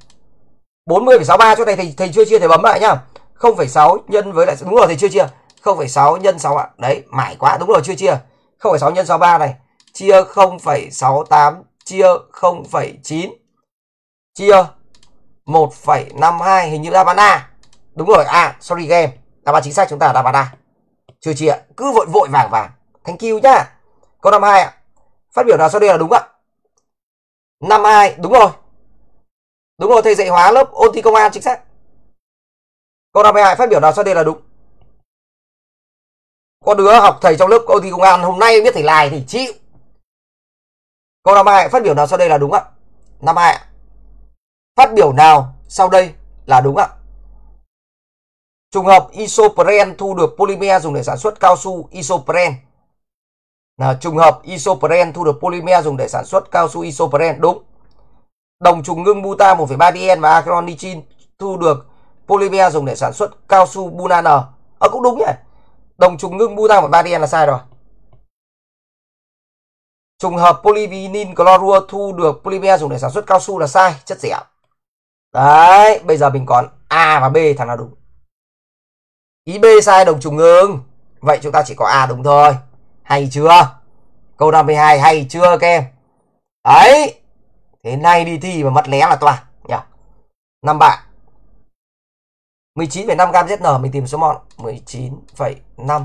40,63 chỗ này thầy, thầy chưa chia thầy bấm lại nhá. 0,6 nhân với lại đúng rồi thầy chưa chia. 0,6 nhân 6 ạ. Đấy, mải quá. Đúng rồi, chưa chia. 0,6 nhân 63 này. Chia 0,68 chia 0,9 chia 1,52 hình như đáp án A. Đúng rồi, A, sorry game. Đáp án chính xác chúng ta là đáp án A. Chưa chia cứ vội vội vàng vàng. Thank you nhá. Câu 52 ạ. Phát biểu nào sau đây là đúng ạ? 52, đúng rồi. Đúng rồi, thầy dạy hóa lớp ôn thi công an chính xác. Câu 52 phát biểu nào sau đây là đúng? có đứa học thầy trong lớp có thi công an hôm nay biết thầy lài thì chịu câu năm hai phát biểu nào sau đây là đúng ạ năm hai phát biểu nào sau đây là đúng ạ trùng hợp isopren thu được polymer dùng để sản xuất cao su isopren là trùng hợp isopren thu được polymer dùng để sản xuất cao su isopren đúng đồng trùng ngưng buta 1,3 dn và acronicin thu được polymer dùng để sản xuất cao su bunan à, ờ, cũng đúng nhỉ đồng trùng ngưng butan và 3 là sai rồi trùng hợp polyvinyl clorua thu được polymer dùng để sản xuất cao su là sai chất dẻo đấy bây giờ mình còn a và b thằng nào đúng ý b sai đồng trùng ngưng vậy chúng ta chỉ có a đúng thôi hay chưa câu 52 hay chưa các em đấy thế nay đi thi mà mất lé là toàn nhỉ năm bạn 19,5 gam ZN mình tìm số mol 19,5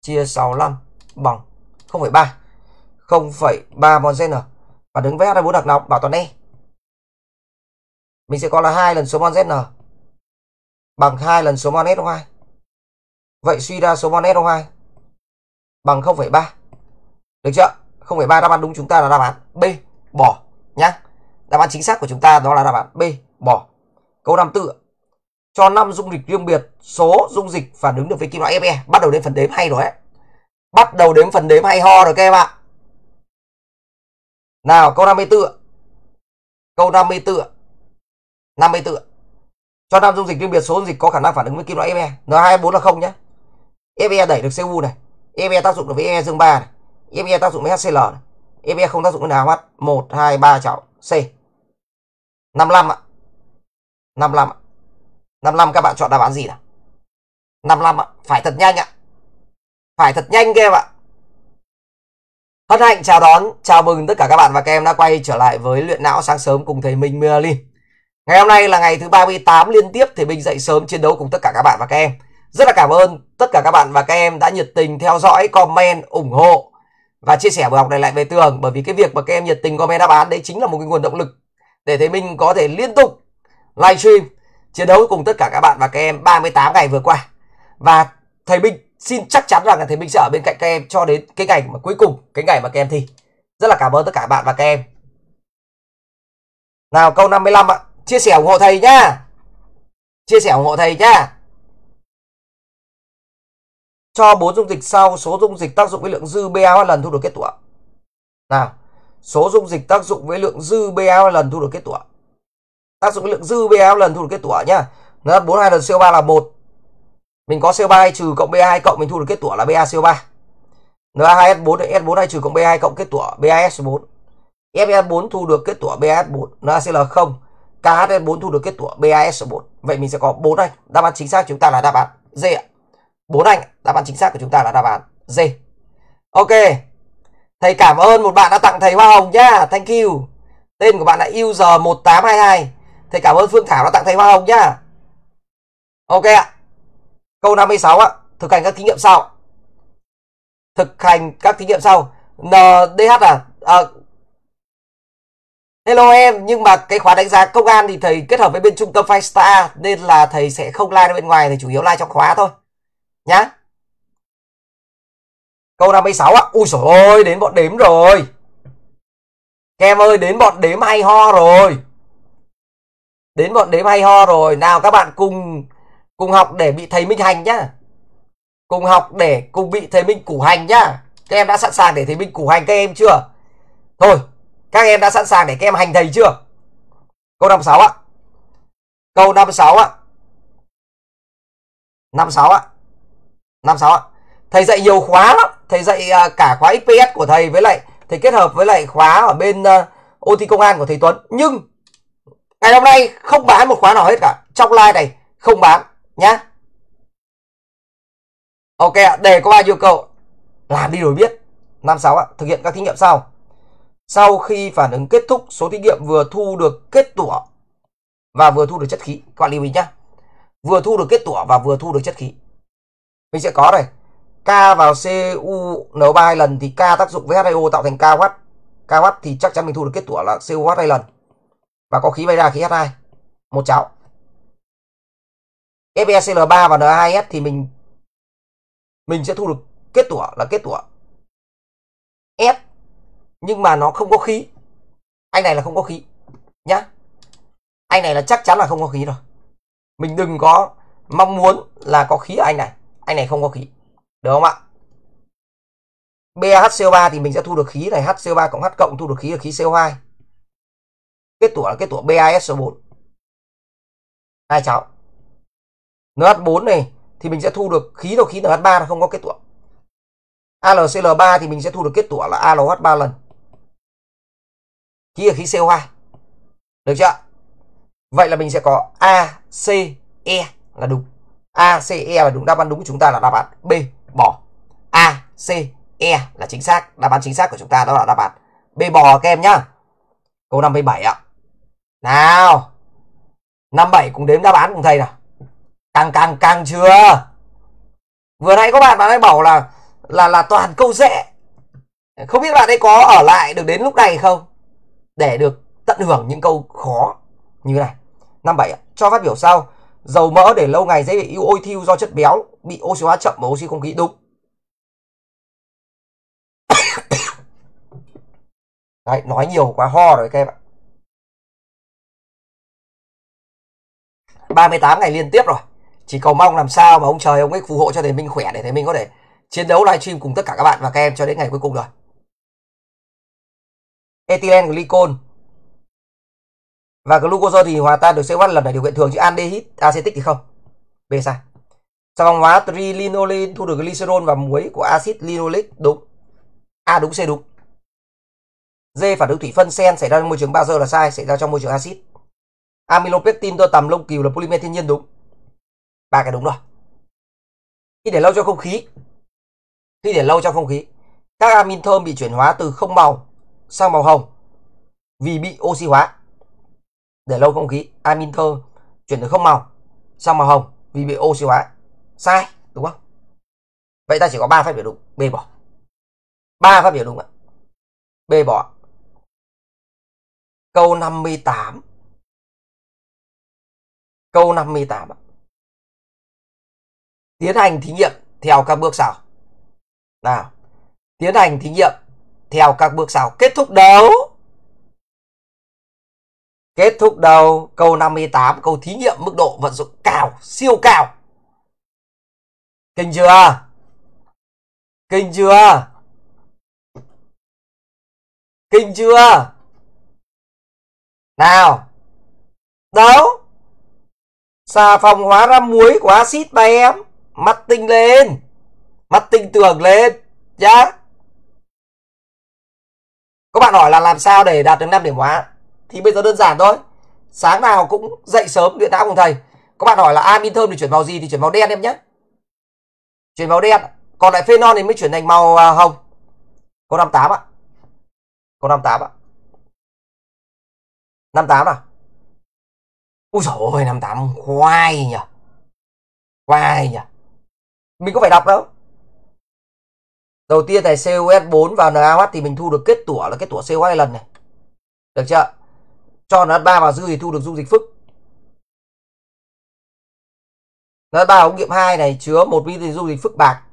chia 65 bằng 0,3 0,3 mol ZN và đứng với H24 đặc nọc bảo toàn E mình sẽ có là hai lần số mol ZN bằng hai lần số mol SO2 vậy suy ra số mol SO2 bằng 0,3 được chưa 0,3 đáp án đúng chúng ta là đáp án B bỏ nhá đáp án chính xác của chúng ta đó là đáp án B bỏ câu 54 ạ cho năm dung dịch riêng biệt số dung dịch phản ứng được với kim loại Fe. Bắt đầu đến phần đếm hay rồi đấy. Bắt đầu đến phần đếm hay ho rồi các em ạ. Nào câu 54 Câu 54 54 Cho năm dung dịch riêng biệt số dung dịch có khả năng phản ứng với kim loại Fe. N24 là không nhá Fe đẩy được Cu này. Fe tác dụng được với Fe dương 3 này. Fe tác dụng với HCl này. Fe không tác dụng với NH. 1, 2, 3 cháu. C. 55 ạ. 55 ạ. 55 các bạn chọn đáp án gì nào? 55 ạ, phải thật nhanh ạ. Phải thật nhanh các em ạ. Hân hạnh chào đón, chào mừng tất cả các bạn và các em đã quay trở lại với luyện não sáng sớm cùng thầy Minh Merlin. Ngày hôm nay là ngày thứ 38 liên tiếp thầy Minh dậy sớm chiến đấu cùng tất cả các bạn và các em. Rất là cảm ơn tất cả các bạn và các em đã nhiệt tình theo dõi, comment, ủng hộ và chia sẻ bài học này lại về tường bởi vì cái việc mà các em nhiệt tình comment đáp án đấy chính là một cái nguồn động lực để thầy Minh có thể liên tục livestream chiến đấu cùng tất cả các bạn và các em 38 ngày vừa qua và thầy Minh xin chắc chắn rằng là thầy Minh sẽ ở bên cạnh các em cho đến cái ngày mà cuối cùng cái ngày mà các em thi rất là cảm ơn tất cả các bạn và các em nào câu 55 ạ chia sẻ ủng hộ thầy nhá chia sẻ ủng hộ thầy nhá cho bốn dung dịch sau số dung dịch tác dụng với lượng dư BA lần thu được kết quả nào số dung dịch tác dụng với lượng dư BA lần thu được kết quả tác dụng lượng dư BA lần thu được kết tủa nhá. Nó 42 lần CO3 là 1. Mình có CO3 trừ cộng BA2 cộng mình thu được kết tủa là BaCO3. Na2S4 S4 trừ cộng BA2 cộng kết tủa BaS4. FS4 thu được kết tủa BaS4, NaCl0. KHS4 thu được kết tủa BaS4. Vậy mình sẽ có 4 anh. Đáp án chính xác chúng ta là đáp án D ạ. 4 anh, đáp án chính xác của chúng ta là đáp án D. Ok. Thầy cảm ơn một bạn đã tặng thầy hoa hồng nhá. Thank you. Tên của bạn là user1822 thầy cảm ơn phương thảo đã tặng thầy hoa hồng nhá ok ạ câu 56 ạ thực hành các thí nghiệm sau thực hành các thí nghiệm sau ndh à, à Hello em, nhưng mà cái khóa đánh giá công an thì thầy kết hợp với bên trung tâm Five Star nên là thầy sẽ không like bên ngoài, thầy chủ yếu like trong khóa thôi. Nhá. Câu 56 ạ. Ui giời ơi, đến bọn đếm rồi. Kem ơi, đến bọn đếm hay ho rồi đến bọn đếm hay ho rồi nào các bạn cùng cùng học để bị thầy minh hành nhá cùng học để cùng bị thầy minh củ hành nhá các em đã sẵn sàng để thầy minh củ hành các em chưa thôi các em đã sẵn sàng để các em hành thầy chưa câu 56 ạ câu 56 ạ 56 ạ 56 ạ thầy dạy nhiều khóa lắm thầy dạy à, cả khóa XPS của thầy với lại thầy kết hợp với lại khóa ở bên ờ, ô thi công an của thầy Tuấn nhưng ngày hôm nay không bán một khóa nào hết cả trong live này không bán nhá ok để có ba yêu cầu làm đi rồi biết 56 ạ thực hiện các thí nghiệm sau sau khi phản ứng kết thúc số thí nghiệm vừa thu được kết tủa và vừa thu được chất khí các bạn lưu ý nhá vừa thu được kết tủa và vừa thu được chất khí mình sẽ có đây K vào CU N3 lần thì K tác dụng với H2O tạo thành KW KW thì chắc chắn mình thu được kết tủa là CUH hai lần và có khí bay ra khí H2 một cháo FeCl3 và N2S thì mình mình sẽ thu được kết tủa là kết tủa S nhưng mà nó không có khí anh này là không có khí nhá anh này là chắc chắn là không có khí rồi mình đừng có mong muốn là có khí ở anh này anh này không có khí được không ạ BHCO3 thì mình sẽ thu được khí này HCO3 cộng H cộng thu được khí ở khí CO2 kết tủa là kết tủa bis số 4 hai cháu NH4 này thì mình sẽ thu được khí đầu khí NH3 là không có kết tủa AlCl3 thì mình sẽ thu được kết tủa là AlH3 lần khí ở khí CO2 được chưa vậy là mình sẽ có ACE là đúng ACE là đúng đáp án đúng của chúng ta là đáp án B bỏ ACE là chính xác đáp án chính xác của chúng ta đó là đáp án B bò các em nhá câu 57 ạ nào năm bảy cùng đếm đáp án cùng thầy nào càng càng càng chưa vừa nãy có bạn bạn ấy bảo là là là toàn câu dễ không biết bạn ấy có ở lại được đến lúc này không để được tận hưởng những câu khó như này năm bảy cho phát biểu sau dầu mỡ để lâu ngày dễ bị ưu ôi thiêu do chất béo bị oxy hóa chậm và oxy không khí đúng Đấy, nói nhiều quá ho rồi các em ạ 38 ngày liên tiếp rồi chỉ cầu mong làm sao mà ông trời ông ấy phù hộ cho thầy Minh khỏe để thầy Minh có thể chiến đấu livestream cùng tất cả các bạn và các em cho đến ngày cuối cùng rồi ethylene glycol và glucose thì hòa tan được sẽ bắt lần là điều kiện thường chứ aldehyde acetic thì không b sai sau vòng hóa trilinolen thu được glycerol và muối của axit linoleic đúng a đúng c đúng d phản ứng thủy phân sen xảy ra trong môi trường bao giờ là sai xảy ra trong môi trường axit amylopectin do tầm lông cừu là polymer thiên nhiên đúng ba cái đúng rồi khi để lâu trong không khí khi để lâu trong không khí các amin thơm bị chuyển hóa từ không màu sang màu hồng vì bị oxy hóa để lâu không khí amin thơm chuyển từ không màu sang màu hồng vì bị oxy hóa sai đúng không vậy ta chỉ có ba phát biểu đúng b bỏ ba phát biểu đúng ạ b bỏ câu 58 Câu 58 Tiến hành thí nghiệm theo các bước sau. Nào, tiến hành thí nghiệm theo các bước sau. Kết thúc đâu Kết thúc đâu câu 58, câu thí nghiệm mức độ vận dụng cao, siêu cao. Kinh chưa? Kinh chưa? Kinh chưa? Nào. đâu xà phòng hóa ra muối của axit mà em mặt tinh lên mặt tinh tường lên nhá yeah. các bạn hỏi là làm sao để đạt được 5 điểm hóa thì bây giờ đơn giản thôi sáng nào cũng dậy sớm luyện não cùng thầy các bạn hỏi là amin thơm thì chuyển màu gì thì chuyển màu đen em nhé chuyển màu đen còn lại phenol thì mới chuyển thành màu à, hồng câu 58 ạ câu 58 ạ 58 à Úi dồi ôi, năm tạm khoai nhờ. Khoai nhờ. Mình có phải đọc đâu. Đầu tiên này COS4 vào NaOH thì mình thu được kết tủa là kết tủa CO hai lần này. Được chưa? Cho NH3 vào dư thì thu được dung dịch phức. NH3 ống nghiệm 2 này chứa một viên thì dung dịch phức bạc.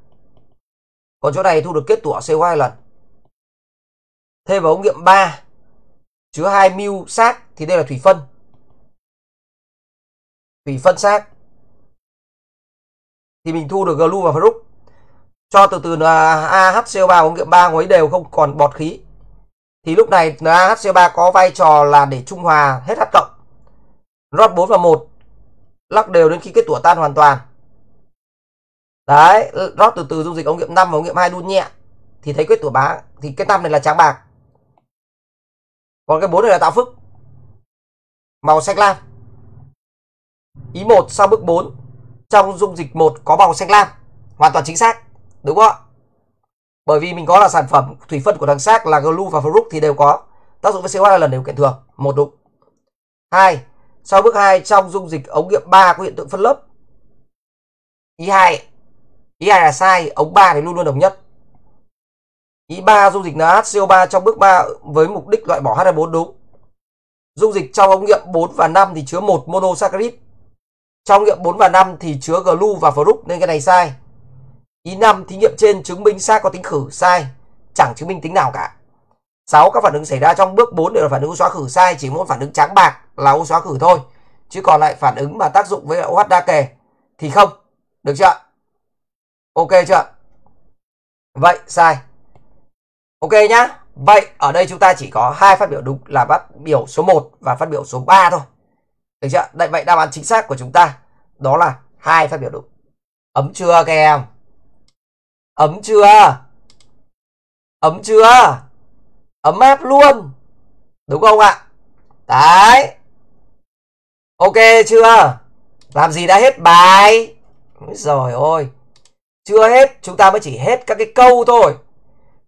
Còn chỗ này thu được kết tủa CO hai lần. Thêm vào ống nghiệm 3 chứa hai mưu sát thì đây là thủy phân vì phân xác thì mình thu được glu và Farouk cho từ từ là AHCO3 ống nghiệm 3 ấy đều không còn bọt khí thì lúc này NaHCO3 có vai trò là để trung hòa hết H cộng rót 4 và 1 lắc đều đến khi kết tủa tan hoàn toàn đấy rót từ từ dung dịch ống nghiệm 5 và ống nghiệm 2 đun nhẹ thì thấy kết tủa bá thì cái năm này là trắng bạc còn cái bốn này là tạo phức màu xanh lam Ý 1 sau bước 4 trong dung dịch 1 có màu xanh lam. Hoàn toàn chính xác. Đúng không ạ? Bởi vì mình có là sản phẩm thủy phân của thằng xác là glu và ferruc thì đều có tác dụng với CO2 lần đều kiện thường. Một đúng. Hai, sau bước 2 trong dung dịch ống nghiệm 3 có hiện tượng phân lớp. Ý 2 Ý 2 là sai, ống 3 thì luôn luôn đồng nhất. Ý 3 dung dịch NHCO3 trong bước 3 với mục đích loại bỏ h 2 o đúng. Dung dịch trong ống nghiệm 4 và 5 thì chứa một monosaccharid trong nghiệm 4 và 5 thì chứa glu và group nên cái này sai. Ý 5 thí nghiệm trên chứng minh xác có tính khử sai, chẳng chứng minh tính nào cả. 6. Các phản ứng xảy ra trong bước 4 đều là phản ứng oxy hóa khử sai, chỉ mỗi phản ứng trắng bạc là oxy hóa khử thôi. Chứ còn lại phản ứng mà tác dụng với OH đa kề thì không. Được chưa? Ok chưa? Vậy sai. Ok nhá. Vậy ở đây chúng ta chỉ có hai phát biểu đúng là phát biểu số 1 và phát biểu số 3 thôi được chưa Đấy, vậy đáp án chính xác của chúng ta đó là hai phát biểu đúng ấm chưa các em ấm chưa ấm chưa ấm ép luôn đúng không ạ đấy ok chưa làm gì đã hết bài rồi ôi chưa hết chúng ta mới chỉ hết các cái câu thôi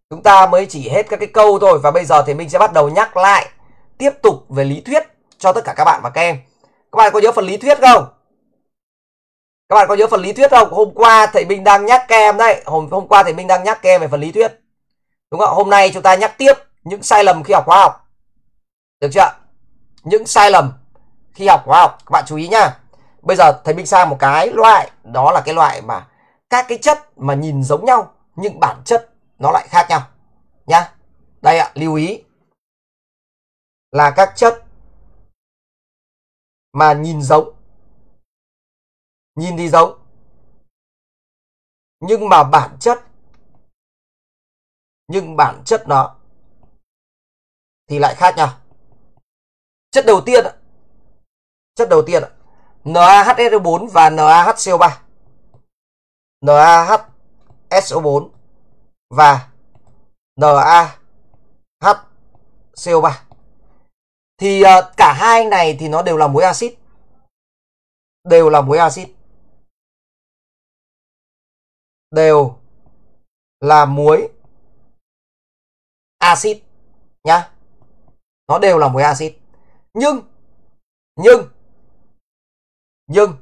chúng ta mới chỉ hết các cái câu thôi và bây giờ thì mình sẽ bắt đầu nhắc lại tiếp tục về lý thuyết cho tất cả các bạn và các em các bạn có nhớ phần lý thuyết không các bạn có nhớ phần lý thuyết không hôm qua thầy minh đang nhắc các em đấy hôm hôm qua thầy minh đang nhắc các về phần lý thuyết đúng không hôm nay chúng ta nhắc tiếp những sai lầm khi học hóa học được chưa những sai lầm khi học hóa học các bạn chú ý nhá bây giờ thầy minh sang một cái loại đó là cái loại mà các cái chất mà nhìn giống nhau nhưng bản chất nó lại khác nhau nhá đây ạ lưu ý là các chất mà nhìn rộng nhìn thì rộng nhưng mà bản chất nhưng bản chất nó thì lại khác nhau chất đầu tiên chất đầu tiên NaHSO4 và NaHCO3 NaHSO4 và NaHCO3 thì uh, cả hai này thì nó đều là muối axit đều là muối axit đều là muối axit nhá nó đều là muối axit nhưng nhưng nhưng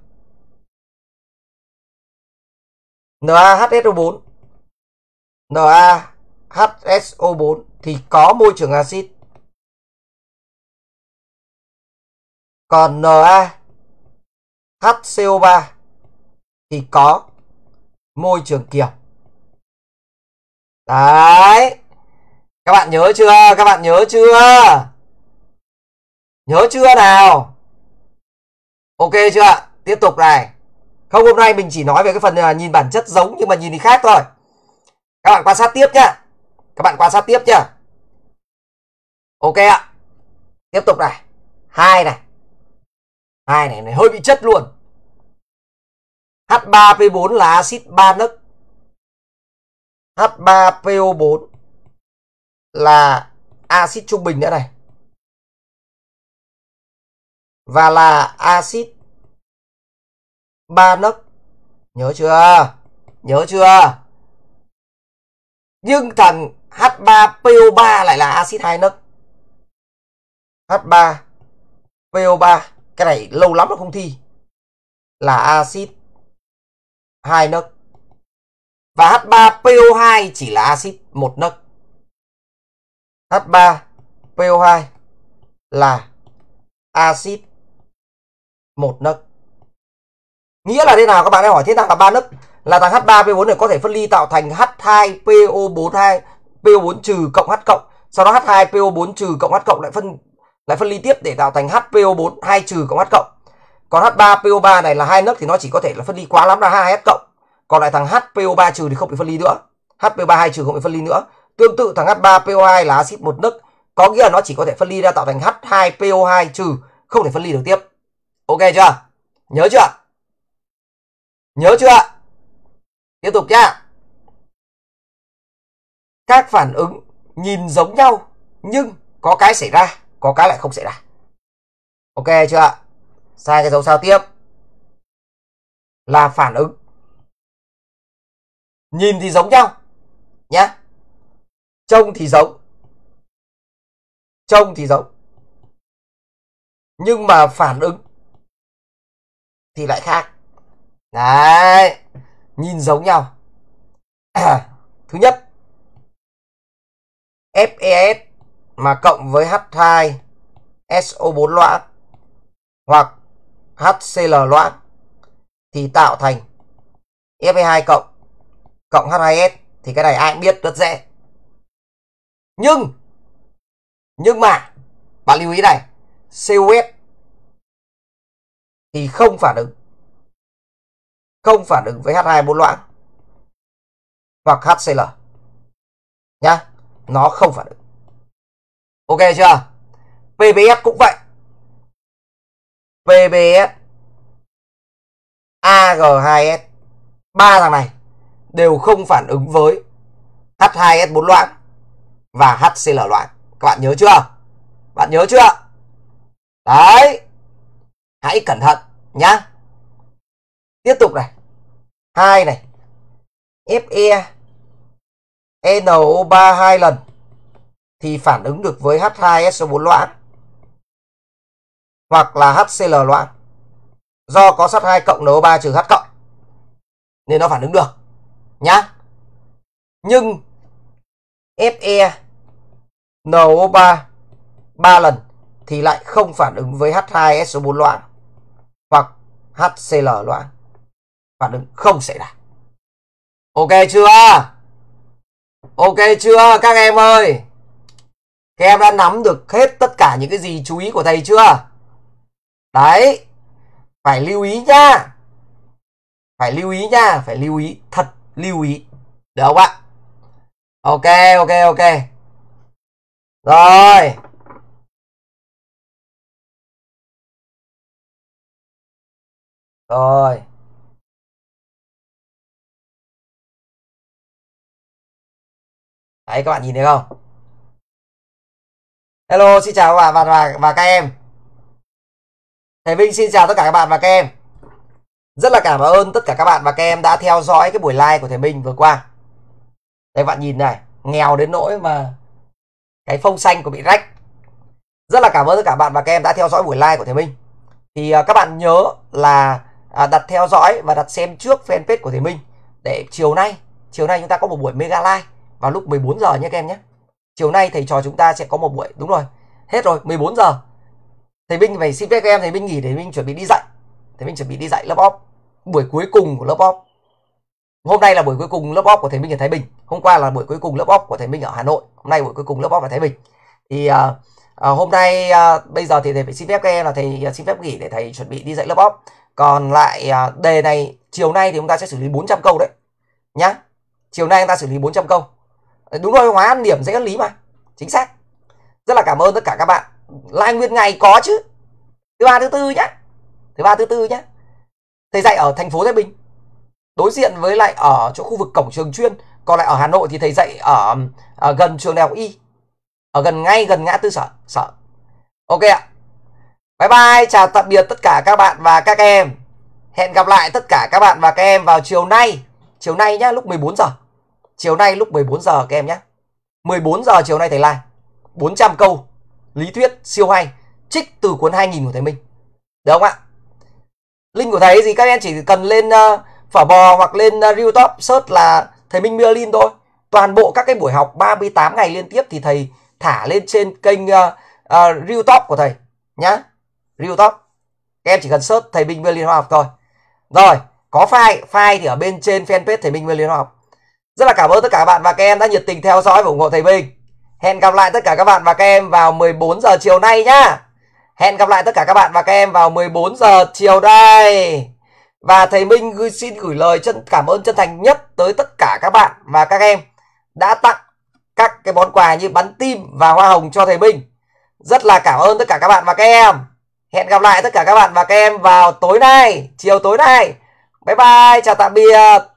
NaHSO4 NaHSO4 thì có môi trường axit Còn Na, HCO3 thì có môi trường kiều. Đấy. Các bạn nhớ chưa? Các bạn nhớ chưa? Nhớ chưa nào? Ok chưa? Tiếp tục này. Không hôm nay mình chỉ nói về cái phần à, nhìn bản chất giống nhưng mà nhìn thì khác thôi. Các bạn quan sát tiếp nhá. Các bạn quan sát tiếp nhá. Ok ạ. Tiếp tục này. Hai này hai này này hơi bị chất luôn H3P4 là axit ba nấc H3PO4 là axit trung bình nữa này và là axit ba nấc nhớ chưa nhớ chưa nhưng thằng H3PO3 lại là axit hai nấc H3PO3 cái này lâu lắm nó không thi là axit hai nấc và H3PO2 chỉ là axit một nấc H3PO2 là axit một nấc nghĩa là thế nào các bạn hãy hỏi thế nào là ba nấc là thằng H3PO4 này có thể phân ly tạo thành H2PO42 PO4 trừ cộng H cộng sau đó H2PO4 trừ cộng H cộng lại phân lại phân ly tiếp để tạo thành HPO4 2 trừ cộng H cộng. Còn H3PO3 này là hai nấc thì nó chỉ có thể là phân ly quá lắm là 2H cộng. Còn lại thằng HPO3 trừ thì không bị phân ly nữa. HPO3 2 trừ không bị phân ly nữa. Tương tự thằng H3PO2 là axit một nấc, có nghĩa là nó chỉ có thể phân ly ra tạo thành H2PO2 trừ, không thể phân ly được tiếp. Ok chưa? Nhớ chưa? Nhớ chưa? Tiếp tục nhá. Các phản ứng nhìn giống nhau nhưng có cái xảy ra có cái lại không xảy ra ok chưa ạ sai cái dấu sao tiếp là phản ứng nhìn thì giống nhau nhá trông thì giống trông thì giống nhưng mà phản ứng thì lại khác đấy nhìn giống nhau thứ nhất FES mà cộng với H2 SO4 loãng hoặc HCl loãng thì tạo thành Fe2 cộng cộng H2S thì cái này ai cũng biết rất dễ. Nhưng nhưng mà bạn lưu ý này, COS thì không phản ứng. Không phản ứng với H2 loãng hoặc HCl. Nhá, nó không phản ứng. Ok chưa? PBS cũng vậy. PBS AG2S ba thằng này đều không phản ứng với H2S4 loãng và HCl loãng. Các bạn nhớ chưa? Bạn nhớ chưa? Đấy. Hãy cẩn thận nhá. Tiếp tục này. hai này. Fe NO3 hai lần thì phản ứng được với H2SO4 loãng hoặc là HCl loãng do có sắt 2 cộng NO3 trừ H cộng nên nó phản ứng được nhá. Nhưng Fe NO3 3 lần thì lại không phản ứng với H2SO4 loãng hoặc HCl loãng. Phản ứng không xảy ra. Ok chưa? Ok chưa các em ơi? các em đã nắm được hết tất cả những cái gì chú ý của thầy chưa? Đấy, phải lưu ý nha. Phải lưu ý nha, phải lưu ý, thật lưu ý. Được không ạ? Ok, ok, ok. Rồi. Rồi. Đấy các bạn nhìn thấy không? Hello, xin chào các bạn và, và, các em. Thầy Vinh xin chào tất cả các bạn và các em. Rất là cảm ơn tất cả các bạn và các em đã theo dõi cái buổi live của thầy Vinh vừa qua. Đây bạn nhìn này, nghèo đến nỗi mà cái phông xanh của bị rách. Rất là cảm ơn tất cả các bạn và các em đã theo dõi buổi live của thầy Minh. Thì uh, các bạn nhớ là uh, đặt theo dõi và đặt xem trước fanpage của thầy Minh để chiều nay, chiều nay chúng ta có một buổi mega live vào lúc 14 giờ nhé các em nhé chiều nay thầy trò chúng ta sẽ có một buổi đúng rồi hết rồi 14 giờ thầy Vinh phải xin phép các em thầy Vinh nghỉ để Vinh chuẩn bị đi dạy thầy Vinh chuẩn bị đi dạy lớp off buổi cuối cùng của lớp off hôm nay là buổi cuối cùng lớp off của thầy Minh ở Thái Bình hôm qua là buổi cuối cùng lớp off của thầy Minh ở Hà Nội hôm nay buổi cuối cùng lớp off ở Thái Bình thì uh, À, hôm nay à, bây giờ thì thầy phải xin phép các em là thầy à, xin phép nghỉ để thầy chuẩn bị đi dạy lớp off. Còn lại à, đề này chiều nay thì chúng ta sẽ xử lý 400 câu đấy. Nhá. Chiều nay chúng ta xử lý 400 câu đúng rồi hóa ăn điểm dễ ăn lý mà chính xác rất là cảm ơn tất cả các bạn live nguyên ngày có chứ thứ ba thứ tư nhá thứ ba thứ tư nhá thầy dạy ở thành phố thái bình đối diện với lại ở chỗ khu vực cổng trường chuyên còn lại ở hà nội thì thầy dạy ở, ở ờ, gần trường đại học y ở gần ngay gần ngã tư sở sở ok ạ bye bye chào tạm biệt tất cả các bạn và các em hẹn gặp lại tất cả các bạn và các em vào chiều nay chiều nay nhá lúc 14 giờ chiều nay lúc 14 giờ các em nhé. 14 giờ chiều nay thầy live. 400 câu lý thuyết siêu hay trích từ cuốn 2000 của thầy Minh. Được không ạ? Link của thầy gì các em chỉ cần lên uh, phở bò hoặc lên uh, ờ, Realtop search là thầy Minh Myelin thôi. Toàn bộ các cái buổi học 38 ngày liên tiếp thì thầy thả lên trên kênh uh, ờ, uh, Realtop của thầy nhá. Realtop. Các em chỉ cần search thầy Minh Myelin Hoa học thôi. Rồi, có file, file thì ở bên trên fanpage thầy Minh Myelin Hoa học rất là cảm ơn tất cả các bạn và các em đã nhiệt tình theo dõi và ủng hộ thầy Bình. Hẹn gặp lại tất cả các bạn và các em vào 14 giờ chiều nay nhá. Hẹn gặp lại tất cả các bạn và các em vào 14 giờ chiều đây. Và thầy Minh xin gửi lời chân cảm ơn chân thành nhất tới tất cả các bạn và các em đã tặng các cái món quà như bắn tim và hoa hồng cho thầy Minh. Rất là cảm ơn tất cả các bạn và các em. Hẹn gặp lại tất cả các bạn và các em vào tối nay, chiều tối nay. Bye bye, chào tạm biệt.